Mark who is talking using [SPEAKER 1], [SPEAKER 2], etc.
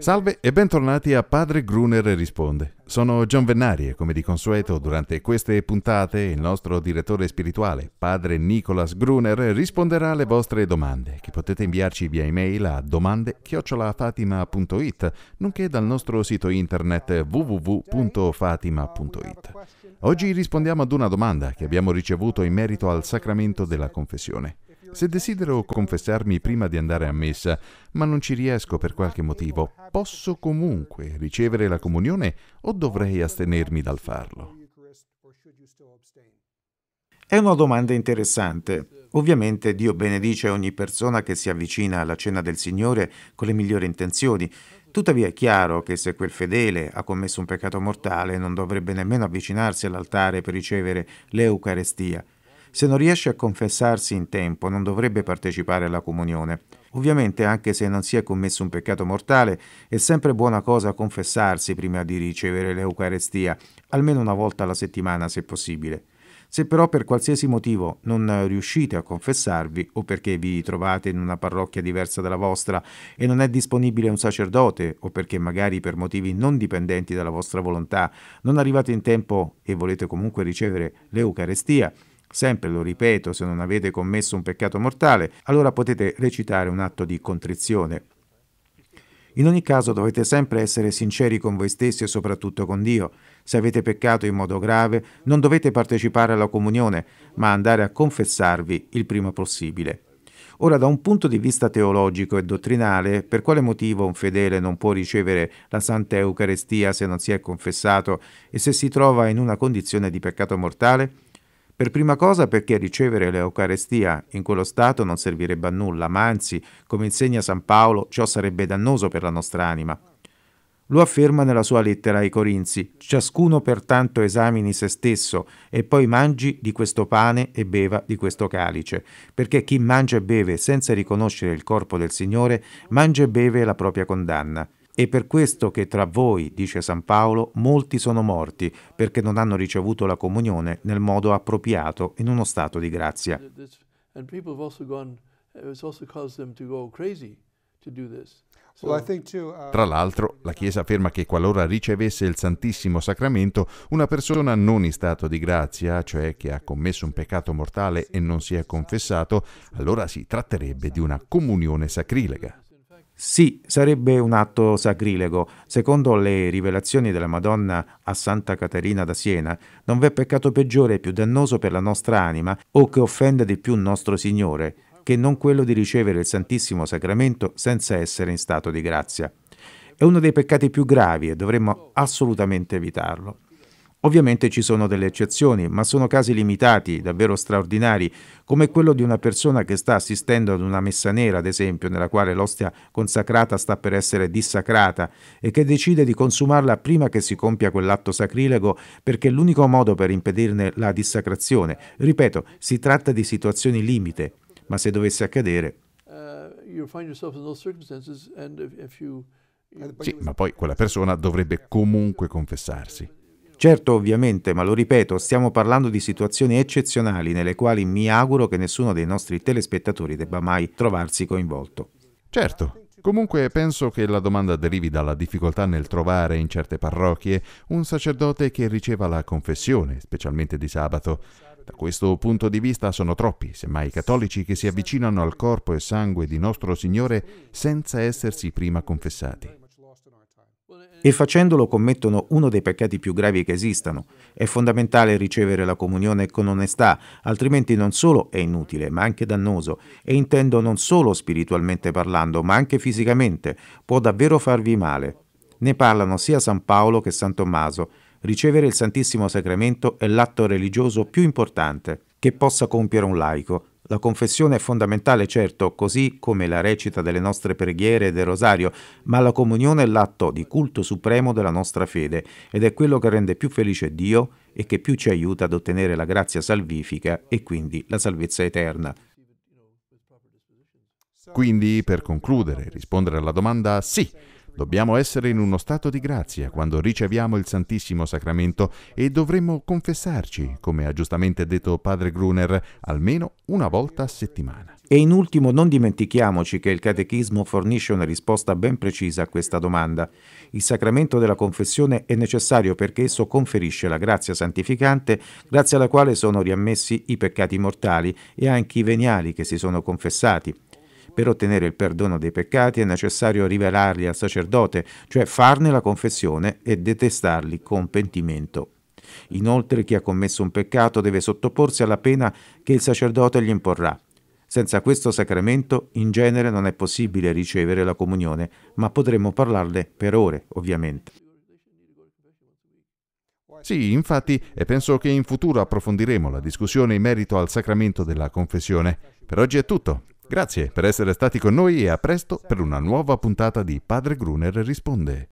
[SPEAKER 1] Salve
[SPEAKER 2] e bentornati a Padre Gruner Risponde. Sono John Vennari e come di consueto durante queste puntate il nostro direttore spirituale, Padre Nicolas Gruner, risponderà alle vostre domande che potete inviarci via email a domande-fatima.it nonché dal nostro sito internet www.fatima.it. Oggi rispondiamo ad una domanda che abbiamo ricevuto in merito al sacramento della confessione. Se desidero confessarmi prima di andare a messa, ma non ci riesco per qualche motivo, posso comunque ricevere la comunione o dovrei astenermi dal farlo?
[SPEAKER 1] È una domanda interessante. Ovviamente Dio benedice ogni persona che si avvicina alla cena del Signore con le migliori intenzioni. Tuttavia è chiaro che se quel fedele ha commesso un peccato mortale non dovrebbe nemmeno avvicinarsi all'altare per ricevere l'Eucarestia. Se non riesce a confessarsi in tempo, non dovrebbe partecipare alla comunione. Ovviamente, anche se non si è commesso un peccato mortale, è sempre buona cosa confessarsi prima di ricevere l'Eucarestia, almeno una volta alla settimana se possibile. Se però per qualsiasi motivo non riuscite a confessarvi o perché vi trovate in una parrocchia diversa dalla vostra e non è disponibile un sacerdote o perché magari per motivi non dipendenti dalla vostra volontà non arrivate in tempo e volete comunque ricevere l'Eucarestia, Sempre lo ripeto, se non avete commesso un peccato mortale, allora potete recitare un atto di contrizione. In ogni caso dovete sempre essere sinceri con voi stessi e soprattutto con Dio. Se avete peccato in modo grave, non dovete partecipare alla comunione, ma andare a confessarvi il prima possibile. Ora, da un punto di vista teologico e dottrinale, per quale motivo un fedele non può ricevere la Santa Eucarestia se non si è confessato e se si trova in una condizione di peccato mortale? Per prima cosa perché ricevere l'Eucarestia in quello stato non servirebbe a nulla, ma anzi, come insegna San Paolo, ciò sarebbe dannoso per la nostra anima. Lo afferma nella sua lettera ai Corinzi, ciascuno pertanto esamini se stesso e poi mangi di questo pane e beva di questo calice, perché chi mangia e beve senza riconoscere il corpo del Signore, mangia e beve la propria condanna. È per questo che tra voi, dice San Paolo, molti sono morti, perché non hanno ricevuto la comunione nel modo appropriato in uno stato di grazia.
[SPEAKER 2] Uh, tra l'altro, la Chiesa afferma che qualora ricevesse il Santissimo Sacramento, una persona non in stato di grazia, cioè che ha commesso un peccato mortale e non si è confessato, allora si tratterebbe di una comunione sacrilega. Sì, sarebbe un atto sacrilego.
[SPEAKER 1] Secondo le rivelazioni della Madonna a Santa Caterina da Siena, non v'è peccato peggiore e più dannoso per la nostra anima o che offenda di più nostro Signore, che non quello di ricevere il Santissimo Sacramento senza essere in stato di grazia. È uno dei peccati più gravi e dovremmo assolutamente evitarlo. Ovviamente ci sono delle eccezioni, ma sono casi limitati, davvero straordinari, come quello di una persona che sta assistendo ad una messa nera, ad esempio, nella quale l'ostia consacrata sta per essere dissacrata e che decide di consumarla prima che si compia quell'atto sacrilego perché è l'unico modo per impedirne la dissacrazione. Ripeto, si tratta di situazioni limite, ma se dovesse accadere...
[SPEAKER 2] Uh, sì, ma poi quella
[SPEAKER 1] persona dovrebbe comunque confessarsi. Certo, ovviamente, ma lo ripeto, stiamo parlando di situazioni eccezionali nelle quali mi auguro che nessuno dei nostri telespettatori debba mai
[SPEAKER 2] trovarsi coinvolto. Certo. Comunque penso che la domanda derivi dalla difficoltà nel trovare in certe parrocchie un sacerdote che riceva la confessione, specialmente di sabato. Da questo punto di vista sono troppi, semmai i cattolici che si avvicinano al corpo e sangue di nostro Signore senza essersi prima confessati
[SPEAKER 1] e facendolo commettono uno dei peccati più gravi che esistano. È fondamentale ricevere la comunione con onestà, altrimenti non solo è inutile, ma anche dannoso, e intendo non solo spiritualmente parlando, ma anche fisicamente, può davvero farvi male. Ne parlano sia San Paolo che San Tommaso. Ricevere il Santissimo Sacramento è l'atto religioso più importante che possa compiere un laico, la confessione è fondamentale, certo, così come la recita delle nostre preghiere e del rosario, ma la comunione è l'atto di culto supremo della nostra fede ed è quello che rende più felice Dio e che più ci aiuta ad
[SPEAKER 2] ottenere la grazia salvifica e quindi la salvezza eterna. Quindi, per concludere, rispondere alla domanda sì. Dobbiamo essere in uno stato di grazia quando riceviamo il Santissimo Sacramento e dovremmo confessarci, come ha giustamente detto padre Gruner, almeno una volta a settimana. E in ultimo non
[SPEAKER 1] dimentichiamoci che il Catechismo fornisce una risposta ben precisa a questa domanda. Il sacramento della confessione è necessario perché esso conferisce la grazia santificante grazie alla quale sono riammessi i peccati mortali e anche i veniali che si sono confessati per ottenere il perdono dei peccati è necessario rivelarli al sacerdote, cioè farne la confessione e detestarli con pentimento. Inoltre chi ha commesso un peccato deve sottoporsi alla pena che il sacerdote gli imporrà. Senza questo sacramento in genere non è possibile ricevere la comunione, ma potremmo parlarle per ore,
[SPEAKER 2] ovviamente. Sì, infatti, e penso che in futuro approfondiremo la discussione in merito al sacramento della confessione. Per oggi è tutto. Grazie per essere stati con noi e a presto per una nuova puntata di Padre Gruner Risponde.